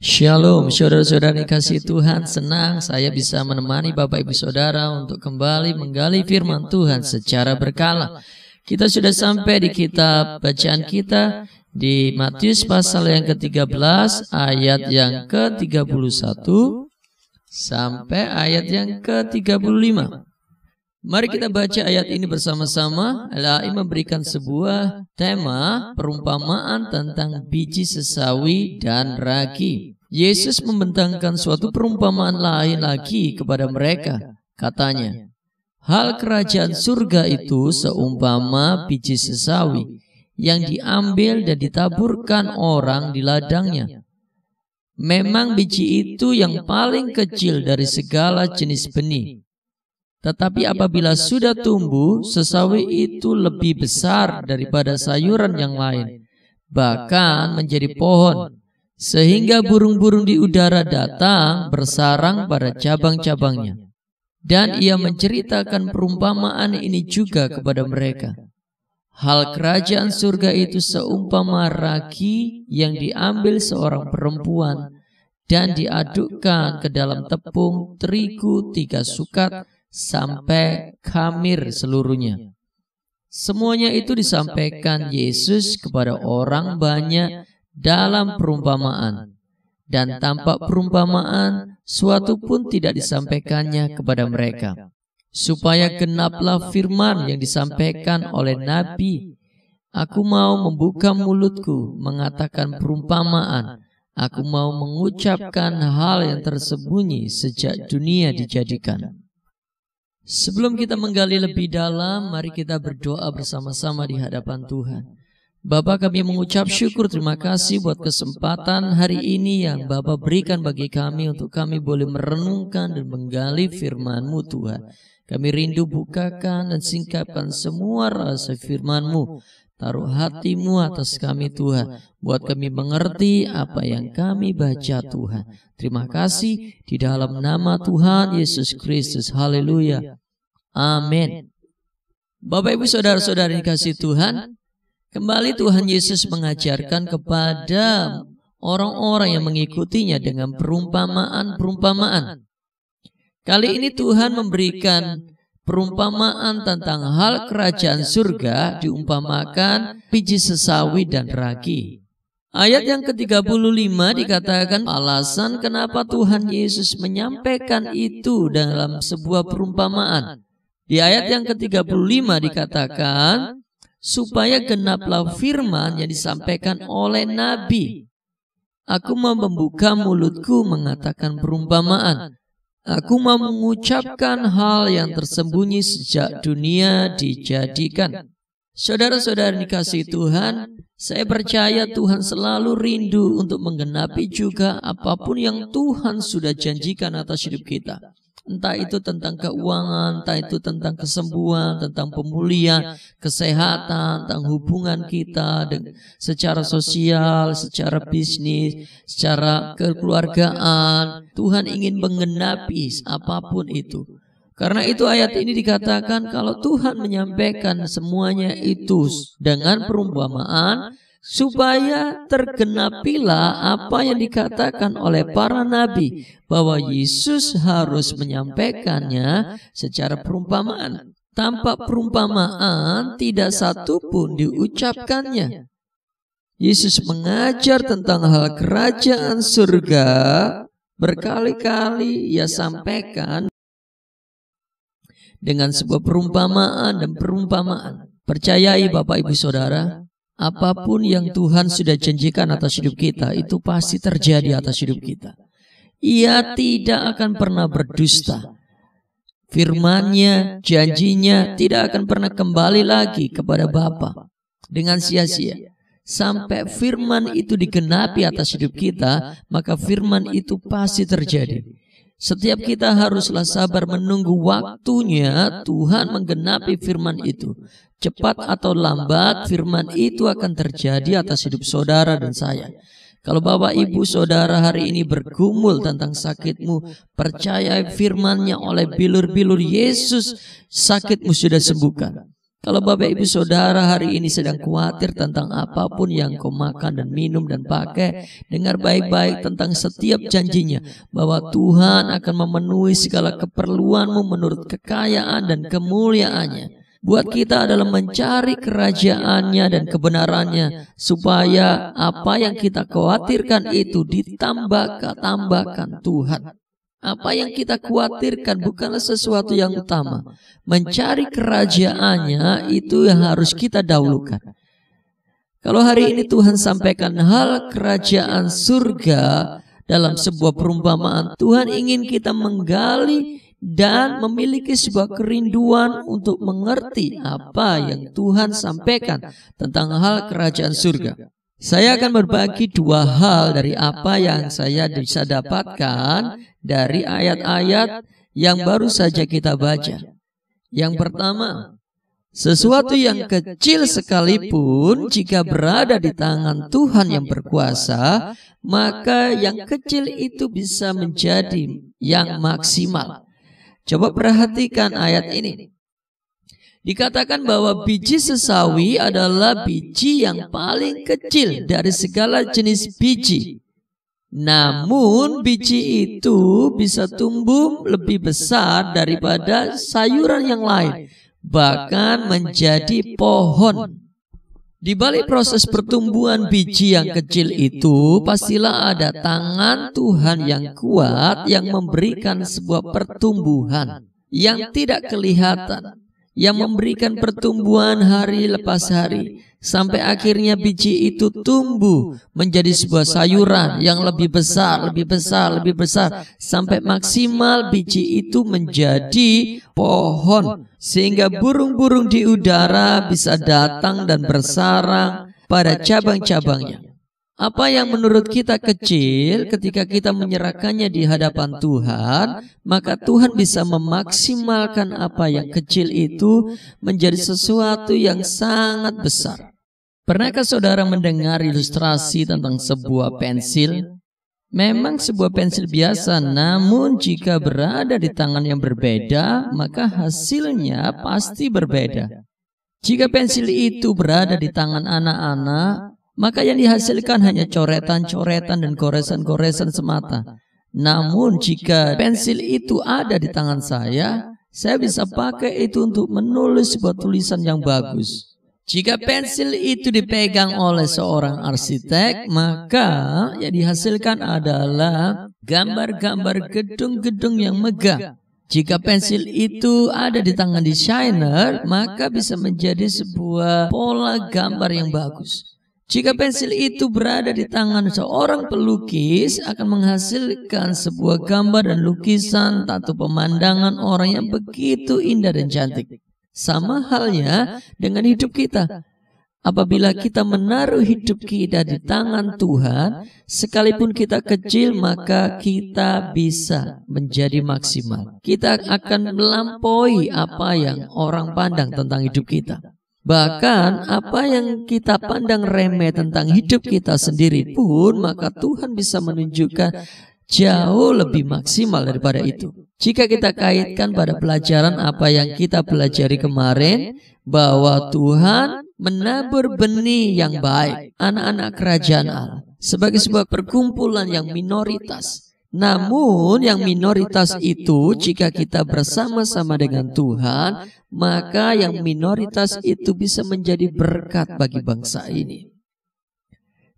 Shalom, saudara-saudara dikasih Tuhan, senang saya bisa menemani Bapak Ibu Saudara untuk kembali menggali firman Tuhan secara berkala. Kita sudah sampai di kitab bacaan kita di Matius pasal yang ke-13 ayat yang ke-31 sampai ayat yang ke-35. Mari kita baca ayat ini bersama-sama. Al-A'i memberikan sebuah tema perumpamaan tentang biji sesawi dan ragi. Yesus membentangkan suatu perumpamaan lain lagi kepada mereka. Katanya, Hal kerajaan surga itu seumpama biji sesawi yang diambil dan ditaburkan orang di ladangnya. Memang biji itu yang paling kecil dari segala jenis benih tetapi apabila sudah tumbuh, sesawi itu lebih besar daripada sayuran yang lain, bahkan menjadi pohon, sehingga burung-burung di udara datang bersarang pada cabang-cabangnya. Dan ia menceritakan perumpamaan ini juga kepada mereka. Hal kerajaan surga itu seumpama ragi yang diambil seorang perempuan dan diadukkan ke dalam tepung terigu tiga sukat, sampai khamir seluruhnya. Semuanya itu disampaikan Yesus kepada orang banyak dalam perumpamaan. Dan tampak perumpamaan, suatu pun tidak disampaikannya kepada mereka. Supaya genaplah firman yang disampaikan oleh Nabi. Aku mau membuka mulutku mengatakan perumpamaan. Aku mau mengucapkan hal yang tersembunyi sejak dunia dijadikan. Sebelum kita menggali lebih dalam, mari kita berdoa bersama-sama di hadapan Tuhan. Bapak kami mengucap syukur terima kasih buat kesempatan hari ini yang Bapak berikan bagi kami untuk kami boleh merenungkan dan menggali firman-Mu Tuhan. Kami rindu bukakan dan singkapkan semua rasa firman-Mu. Taruh hatimu atas kami Tuhan. Buat kami mengerti apa yang kami baca Tuhan. Terima kasih di dalam nama Tuhan Yesus Kristus. Haleluya. Amin. Bapak Ibu saudara-saudari dikasih Tuhan, kembali Tuhan Yesus mengajarkan kepada orang-orang yang mengikutinya dengan perumpamaan-perumpamaan. Kali ini Tuhan memberikan perumpamaan tentang hal kerajaan surga diumpamakan biji sesawi dan ragi. Ayat yang ke-35 dikatakan alasan kenapa Tuhan Yesus menyampaikan itu dalam sebuah perumpamaan. Di ayat yang ke-35 dikatakan supaya genaplah firman yang disampaikan oleh nabi. Aku mau membuka mulutku mengatakan perumpamaan. Aku mau mengucapkan hal yang tersembunyi sejak dunia dijadikan. Saudara-saudara dikasih Tuhan, saya percaya Tuhan selalu rindu untuk menggenapi juga apapun yang Tuhan sudah janjikan atas hidup kita entah itu tentang keuangan, entah itu tentang kesembuhan, tentang pemulihan, kesehatan, tentang hubungan kita dengan, secara sosial, secara bisnis, secara kekeluargaan. Tuhan ingin mengenapi apapun itu. Karena itu ayat ini dikatakan kalau Tuhan menyampaikan semuanya itu dengan perumpamaan, supaya tergenapilah apa yang dikatakan oleh para nabi bahwa Yesus harus menyampaikannya secara perumpamaan. Tanpa perumpamaan tidak satu pun diucapkannya. Yesus mengajar tentang hal kerajaan surga berkali-kali ia sampaikan dengan sebuah perumpamaan dan perumpamaan. Percayai Bapak Ibu Saudara, Apapun yang Tuhan sudah janjikan atas hidup kita, itu pasti terjadi atas hidup kita. Ia tidak akan pernah berdusta. Firmannya, janjinya tidak akan pernah kembali lagi kepada Bapa dengan sia-sia. Sampai firman itu digenapi atas hidup kita, maka firman itu pasti terjadi. Setiap kita haruslah sabar menunggu waktunya Tuhan menggenapi firman itu. Cepat atau lambat firman itu akan terjadi atas hidup saudara dan saya. Kalau bapak ibu saudara hari ini bergumul tentang sakitmu, percaya firmannya oleh bilur-bilur Yesus, sakitmu sudah sembuhkan. Kalau Bapak Ibu Saudara hari ini sedang khawatir tentang apapun yang kau makan dan minum dan pakai, dengar baik-baik tentang setiap janjinya bahwa Tuhan akan memenuhi segala keperluanmu menurut kekayaan dan kemuliaannya. Buat kita adalah mencari kerajaannya dan kebenarannya supaya apa yang kita khawatirkan itu ditambahkan tambahkan Tuhan. Apa yang kita khawatirkan bukanlah sesuatu yang utama. Mencari kerajaannya itu yang harus kita dahulukan. Kalau hari ini Tuhan sampaikan hal kerajaan surga dalam sebuah perumpamaan, Tuhan ingin kita menggali dan memiliki sebuah kerinduan untuk mengerti apa yang Tuhan sampaikan tentang hal kerajaan surga. Saya akan berbagi dua hal dari apa yang saya bisa dapatkan dari ayat-ayat yang baru saja kita baca. Yang pertama, sesuatu yang kecil sekalipun jika berada di tangan Tuhan yang berkuasa, maka yang kecil itu bisa menjadi yang maksimal. Coba perhatikan ayat ini. Dikatakan bahwa biji sesawi adalah biji yang paling kecil dari segala jenis biji. Namun biji itu bisa tumbuh lebih besar daripada sayuran yang lain, bahkan menjadi pohon. Di balik proses pertumbuhan biji yang kecil itu, pastilah ada tangan Tuhan yang kuat yang memberikan sebuah pertumbuhan yang tidak kelihatan yang memberikan pertumbuhan hari lepas hari sampai akhirnya biji itu tumbuh menjadi sebuah sayuran yang lebih besar, lebih besar, lebih besar sampai maksimal biji itu menjadi pohon sehingga burung-burung di udara bisa datang dan bersarang pada cabang-cabangnya. Apa yang menurut kita kecil ketika kita menyerahkannya di hadapan Tuhan, maka Tuhan bisa memaksimalkan apa yang kecil itu menjadi sesuatu yang sangat besar. Pernahkah saudara mendengar ilustrasi tentang sebuah pensil? Memang sebuah pensil biasa, namun jika berada di tangan yang berbeda, maka hasilnya pasti berbeda. Jika pensil itu berada di tangan anak-anak, maka yang dihasilkan hanya coretan-coretan dan goresan-goresan semata. Namun jika pensil itu ada di tangan saya, saya bisa pakai itu untuk menulis sebuah tulisan yang bagus. Jika pensil itu dipegang oleh seorang arsitek, maka yang dihasilkan adalah gambar-gambar gedung-gedung yang megah. Jika pensil itu ada di tangan desainer, maka bisa menjadi sebuah pola gambar yang bagus. Jika pensil itu berada di tangan seorang pelukis, akan menghasilkan sebuah gambar dan lukisan tato pemandangan orang yang begitu indah dan cantik. Sama halnya dengan hidup kita. Apabila kita menaruh hidup kita di tangan Tuhan, sekalipun kita kecil, maka kita bisa menjadi maksimal. Kita akan melampaui apa yang orang pandang tentang hidup kita. Bahkan apa yang kita pandang remeh tentang hidup kita sendiri pun maka Tuhan bisa menunjukkan jauh lebih maksimal daripada itu. Jika kita kaitkan pada pelajaran apa yang kita pelajari kemarin bahwa Tuhan menabur benih yang baik anak-anak kerajaan Allah sebagai sebuah perkumpulan yang minoritas namun yang minoritas itu jika kita bersama-sama dengan Tuhan, maka yang minoritas itu bisa menjadi berkat bagi bangsa ini.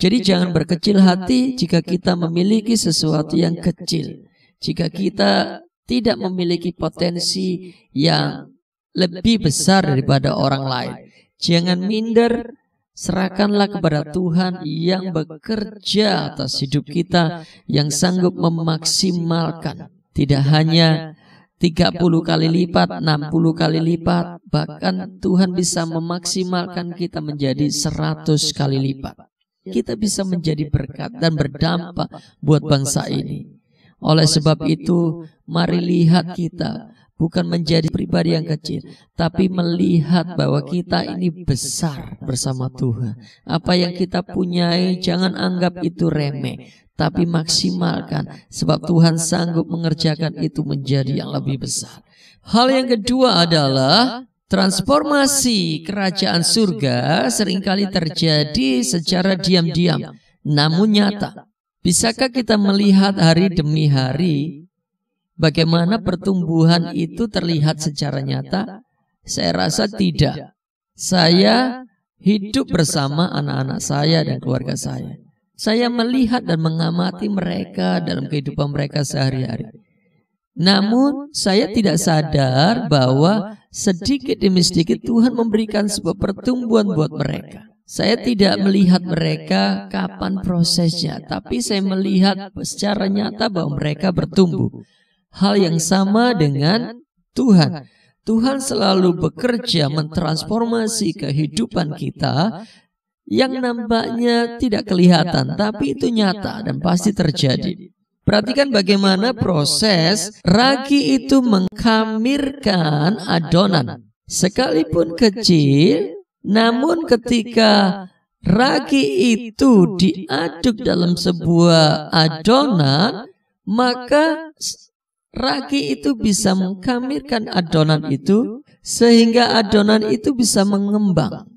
Jadi jangan berkecil hati jika kita memiliki sesuatu yang kecil. Jika kita tidak memiliki potensi yang lebih besar daripada orang lain. Jangan minder, Serahkanlah kepada Tuhan yang bekerja atas hidup kita yang sanggup memaksimalkan. Tidak hanya 30 kali lipat, 60 kali lipat, bahkan Tuhan bisa memaksimalkan kita menjadi 100 kali lipat. Kita bisa menjadi berkat dan berdampak buat bangsa ini. Oleh sebab itu, mari lihat kita bukan menjadi pribadi yang kecil, tapi melihat bahwa kita ini besar bersama Tuhan. Apa yang kita punyai, jangan anggap itu remeh, tapi maksimalkan, sebab Tuhan sanggup mengerjakan itu menjadi yang lebih besar. Hal yang kedua adalah transformasi kerajaan surga seringkali terjadi secara diam-diam, namun nyata. Bisakah kita melihat hari demi hari Bagaimana pertumbuhan itu terlihat secara nyata? Saya rasa tidak. Saya hidup bersama anak-anak saya dan keluarga saya. Saya melihat dan mengamati mereka dalam kehidupan mereka sehari-hari. Namun, saya tidak sadar bahwa sedikit demi sedikit Tuhan memberikan sebuah pertumbuhan buat mereka. Saya tidak melihat mereka kapan prosesnya, tapi saya melihat secara nyata bahwa mereka bertumbuh hal yang sama dengan Tuhan. Tuhan selalu bekerja mentransformasi kehidupan kita yang nampaknya tidak kelihatan, tapi itu nyata dan pasti terjadi. Perhatikan bagaimana proses ragi itu mengkamirkan adonan. Sekalipun kecil, namun ketika ragi itu diaduk dalam sebuah adonan, maka Ragi itu bisa mengkamirkan adonan itu sehingga adonan itu bisa mengembang.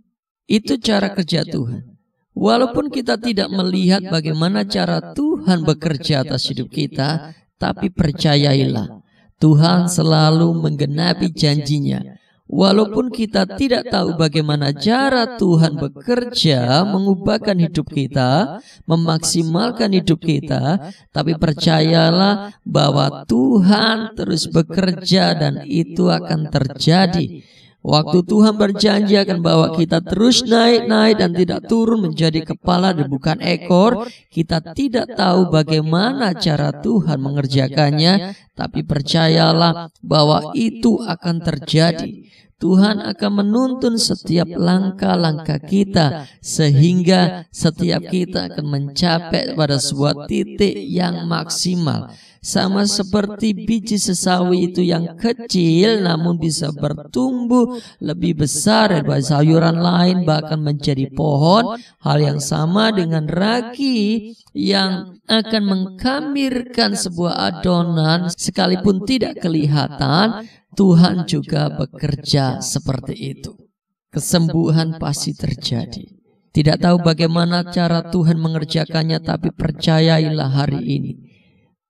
Itu cara kerja Tuhan. Walaupun kita tidak melihat bagaimana cara Tuhan bekerja atas hidup kita, tapi percayailah, Tuhan selalu menggenapi janjinya Walaupun kita tidak tahu bagaimana cara Tuhan bekerja mengubahkan hidup kita, memaksimalkan hidup kita, tapi percayalah bahwa Tuhan terus bekerja dan itu akan terjadi. Waktu Tuhan berjanji akan bawa kita terus naik-naik dan tidak turun menjadi kepala dan bukan ekor, kita tidak tahu bagaimana cara Tuhan mengerjakannya, tapi percayalah bahwa itu akan terjadi. Tuhan akan menuntun setiap langkah-langkah kita sehingga setiap kita akan mencapai pada sebuah titik yang maksimal sama seperti biji sesawi itu yang kecil namun bisa bertumbuh lebih besar daripada sayuran lain bahkan menjadi pohon hal yang sama dengan ragi yang akan mengkamirkan sebuah adonan sekalipun tidak kelihatan Tuhan juga bekerja seperti itu kesembuhan pasti terjadi tidak tahu bagaimana cara Tuhan mengerjakannya, tapi percayailah hari ini.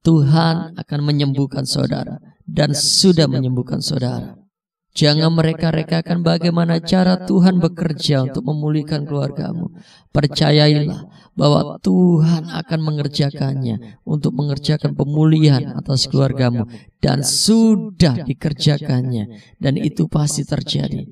Tuhan akan menyembuhkan saudara dan sudah menyembuhkan saudara. Jangan mereka-rekakan bagaimana cara Tuhan bekerja untuk memulihkan keluargamu. Percayailah bahwa Tuhan akan mengerjakannya untuk mengerjakan pemulihan atas keluargamu dan sudah dikerjakannya dan itu pasti terjadi.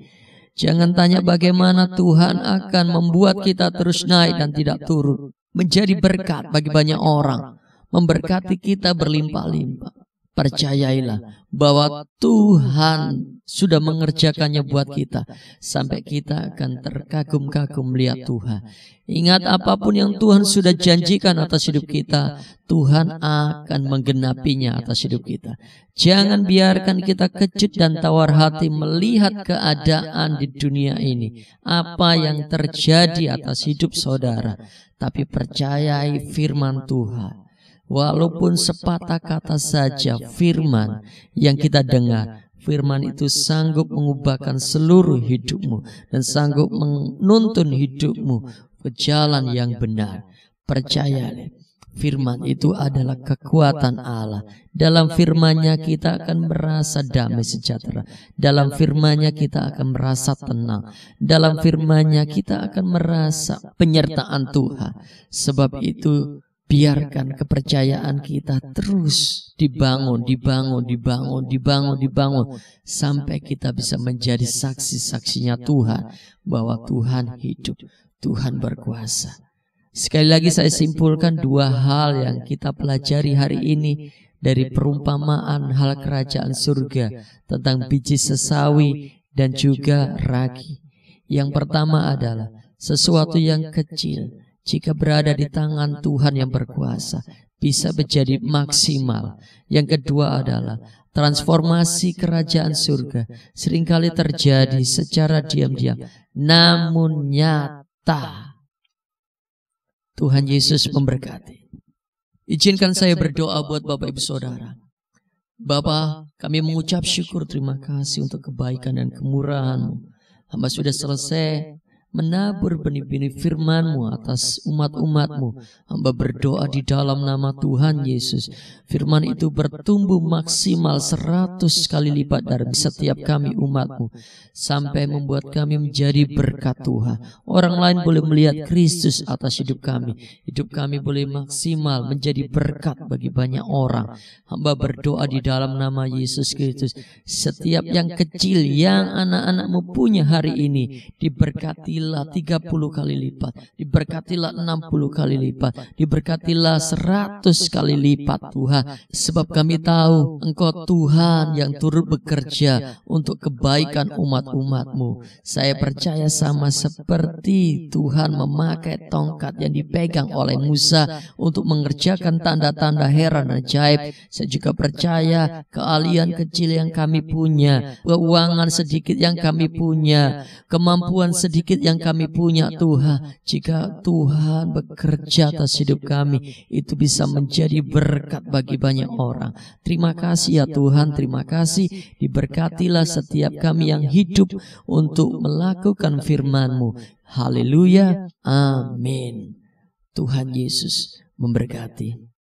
Jangan tanya bagaimana Tuhan akan membuat kita terus naik dan tidak turun menjadi berkat bagi banyak orang memberkati kita berlimpah-limpah. Percayailah bahwa Tuhan sudah mengerjakannya buat kita sampai kita akan terkagum-kagum melihat Tuhan. Ingat apapun yang Tuhan sudah janjikan atas hidup kita, Tuhan akan menggenapinya atas hidup kita. Jangan biarkan kita kejut dan tawar hati melihat keadaan di dunia ini, apa yang terjadi atas hidup saudara, tapi percayai firman Tuhan Walaupun sepatah kata saja firman yang kita dengar, firman itu sanggup mengubahkan seluruh hidupmu dan sanggup menuntun hidupmu ke jalan yang benar. Percayalah, firman itu adalah kekuatan Allah. Dalam firmannya kita akan merasa damai sejahtera. Dalam firmannya kita akan merasa tenang. Dalam firmannya kita akan merasa penyertaan Tuhan. Sebab itu biarkan kepercayaan kita terus dibangun, dibangun, dibangun, dibangun, dibangun sampai kita bisa menjadi saksi-saksinya Tuhan bahwa Tuhan hidup, Tuhan berkuasa. Sekali lagi saya simpulkan dua hal yang kita pelajari hari ini dari perumpamaan hal kerajaan surga tentang biji sesawi dan juga ragi. Yang pertama adalah sesuatu yang kecil jika berada di tangan Tuhan yang berkuasa bisa menjadi maksimal. Yang kedua adalah transformasi kerajaan surga seringkali terjadi secara diam-diam namun nyata. Tuhan Yesus memberkati. Izinkan saya berdoa buat Bapak Ibu Saudara. Bapak, kami mengucap syukur terima kasih untuk kebaikan dan kemurahan-Mu. Hamba sudah selesai menabur benih-benih firman-Mu atas umat-umat-Mu. Hamba berdoa di dalam nama Tuhan Yesus. Firman itu bertumbuh maksimal seratus kali lipat dari setiap kami umat-Mu. Sampai membuat kami menjadi berkat Tuhan. Orang lain boleh melihat Kristus atas hidup kami. Hidup kami boleh maksimal menjadi berkat bagi banyak orang. Hamba berdoa di dalam nama Yesus Kristus. Setiap yang kecil yang anak-anakmu punya hari ini diberkatilah diberkatilah 30 kali lipat, diberkatilah 60 kali lipat, diberkatilah 100 kali lipat Tuhan. Sebab kami tahu Engkau Tuhan yang turut bekerja untuk kebaikan umat-umatmu. Saya percaya sama seperti Tuhan memakai tongkat yang dipegang oleh Musa untuk mengerjakan tanda-tanda heran ajaib. Saya juga percaya keahlian kecil yang kami punya, keuangan sedikit yang kami punya, kemampuan sedikit yang yang kami punya Tuhan, jika Tuhan bekerja atas hidup kami, itu bisa menjadi berkat bagi banyak orang. Terima kasih ya, ya Tuhan, terima kasih. Diberkatilah setiap kami yang hidup untuk melakukan firman-Mu. Haleluya, amin. Tuhan Yesus memberkati.